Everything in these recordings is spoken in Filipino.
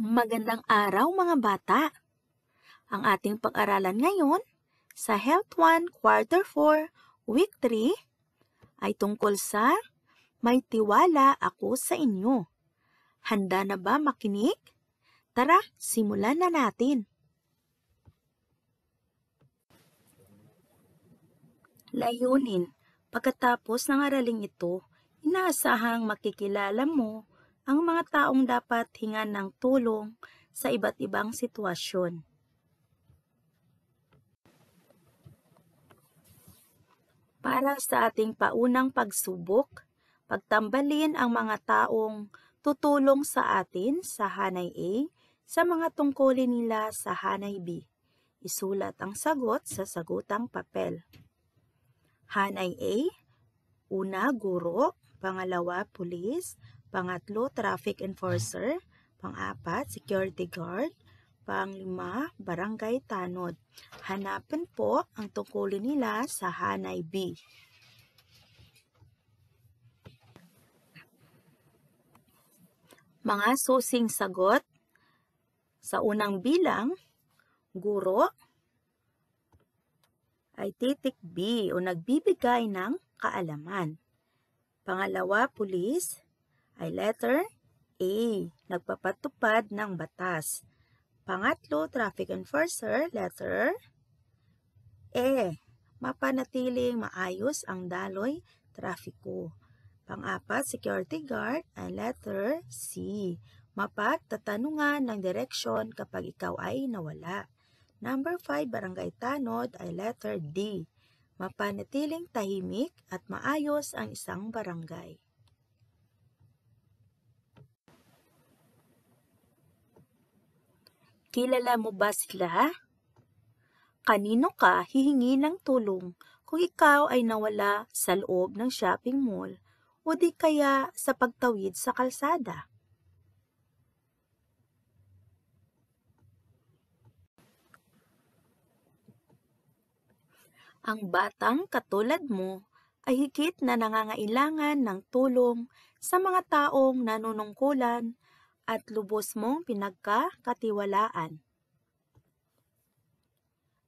Magandang araw mga bata! Ang ating pag-aralan ngayon sa Health 1 Quarter 4 Week 3 ay tungkol sa May tiwala ako sa inyo. Handa na ba makinig? Tara, simulan na natin. Layunin Pagkatapos ng araling ito, inaasahang makikilala mo ang mga taong dapat hingan ng tulong sa iba't ibang sitwasyon. Para sa ating paunang pagsubok, pagtambalin ang mga taong tutulong sa atin sa Hanay A sa mga tungkulin nila sa Hanay B. Isulat ang sagot sa sagutang papel. Hanay A, una guro, pangalawa pulis, Pangatlo, traffic enforcer. Pang-apat, security guard. Panglima, barangay tanod. Hanapin po ang tungkulin nila sa Hanay B. Mga susing sagot sa unang bilang, guro ay titik B o nagbibigay ng kaalaman. Pangalawa, pulis ay letter A, nagpapatupad ng batas. Pangatlo, traffic enforcer, letter E, mapanatiling maayos ang daloy trafiko. Pangapat, security guard, ay letter C, mapagtatanungan ng direksyon kapag ikaw ay nawala. Number 5, barangay tanod ay letter D, mapanatiling tahimik at maayos ang isang barangay. Kilala mo ba sila? Kanino ka hihingi ng tulong kung ikaw ay nawala sa loob ng shopping mall o di kaya sa pagtawid sa kalsada? Ang batang katulad mo ay higit na nangangailangan ng tulong sa mga taong nanunungkulan at lubos mong pinagkakatiwalaan.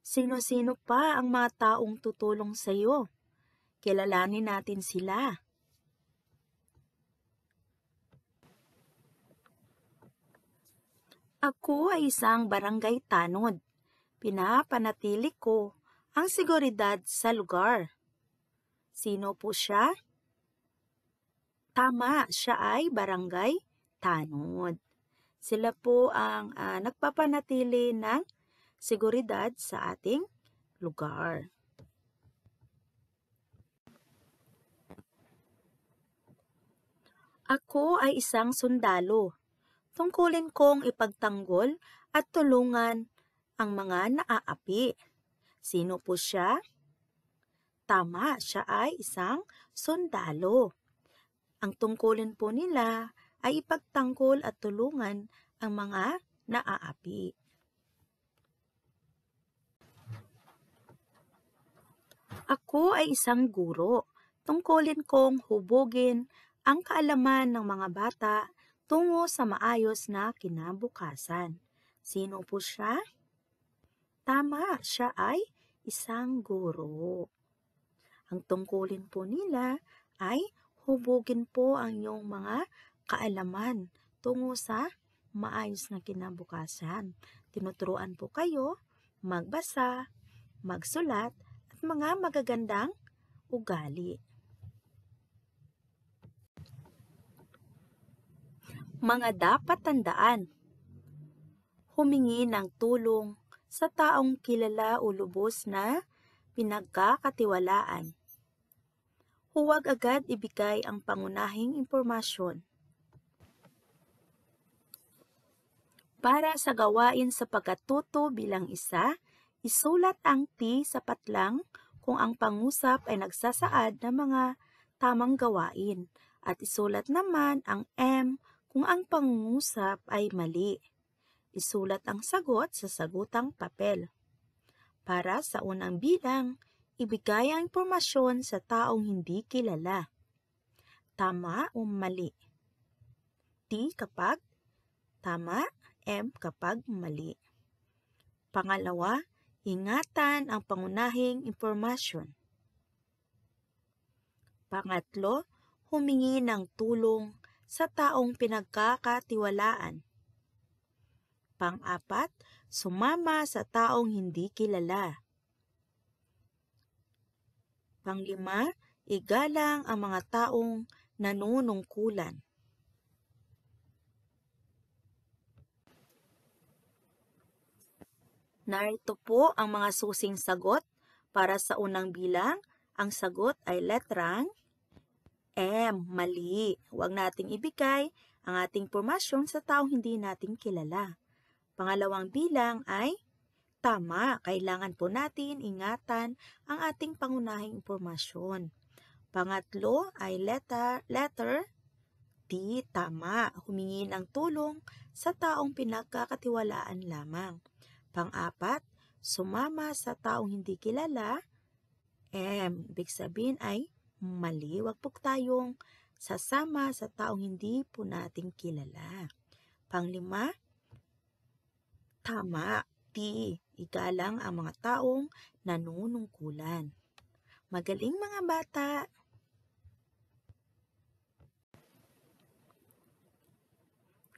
Sino-sino pa ang mga taong tutulong sa iyo? Kilalanin natin sila. Ako ay isang barangay tanod. Pinapanatili ko ang seguridad sa lugar. Sino po siya? Tama, siya ay barangay tanod. Sila po ang uh, nagpapanatili ng seguridad sa ating lugar. Ako ay isang sundalo. Tungkulin kong ipagtanggol at tulungan ang mga naaapi. Sino po siya? Tama, siya ay isang sundalo. Ang tungkulin po nila ay ipagtanggol at tulungan ang mga naaapi. Ako ay isang guro. Tungkulin kong hubugin ang kaalaman ng mga bata tungo sa maayos na kinabukasan. Sino po siya? Tama, siya ay isang guro. Ang tungkulin po nila ay hubugin po ang iyong mga kaalaman tungo sa maayos na kinabukasan. Tinuturuan po kayo magbasa, magsulat, at mga magagandang ugali. Mga dapat tandaan Humingi ng tulong sa taong kilala o lubos na pinagkakatiwalaan. Huwag agad ibigay ang pangunahing impormasyon para sa gawain sa pagkatuto bilang isa, isulat ang T sa patlang kung ang pangusap ay nagsasaad ng mga tamang gawain at isulat naman ang M kung ang pangungusap ay mali. Isulat ang sagot sa sagutang papel. Para sa unang bilang, ibigay ang impormasyon sa taong hindi kilala. Tama o mali? T kapag tama mm kapag mali. Pangalawa, ingatan ang pangunahing impormasyon. Pangatlo, humingi ng tulong sa taong pinagkakatiwalaan. Pang-apat, sumama sa taong hindi kilala. Panglima, igalang ang mga taong nanunungkulan. Narito po ang mga susing sagot. Para sa unang bilang, ang sagot ay letrang M. Mali. Huwag nating ibigay ang ating pormasyon sa taong hindi natin kilala. Pangalawang bilang ay tama. Kailangan po natin ingatan ang ating pangunahing impormasyon. Pangatlo ay letter, letter T. Tama. Humingi ng tulong sa taong pinagkakatiwalaan lamang. Pang-apat, sumama sa taong hindi kilala. M, ibig sabihin ay mali. Huwag po tayong sasama sa taong hindi po natin kilala. pang Panglima, tama. T, igalang ang mga taong nanunungkulan. Magaling mga bata!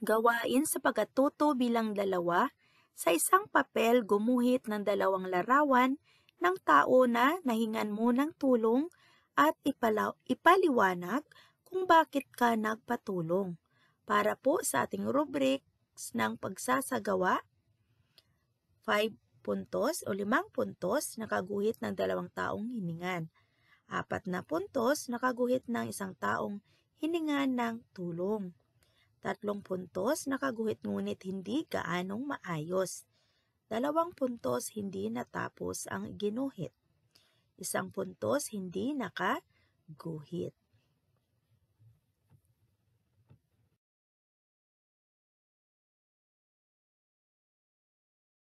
Gawain sa pagkatuto bilang dalawa sa isang papel, gumuhit ng dalawang larawan ng tao na nahingan mo ng tulong at ipalaw, ipaliwanag kung bakit ka nagpatulong. Para po sa ating rubrics ng pagsasagawa, 5 puntos o 5 puntos nakaguhit ng dalawang taong hiningan. 4 na puntos nakaguhit ng isang taong hiningan ng tulong. Tatlong puntos nakaguhit ngunit hindi gaanong maayos. Dalawang puntos hindi natapos ang ginuhit. Isang puntos hindi nakaguhit.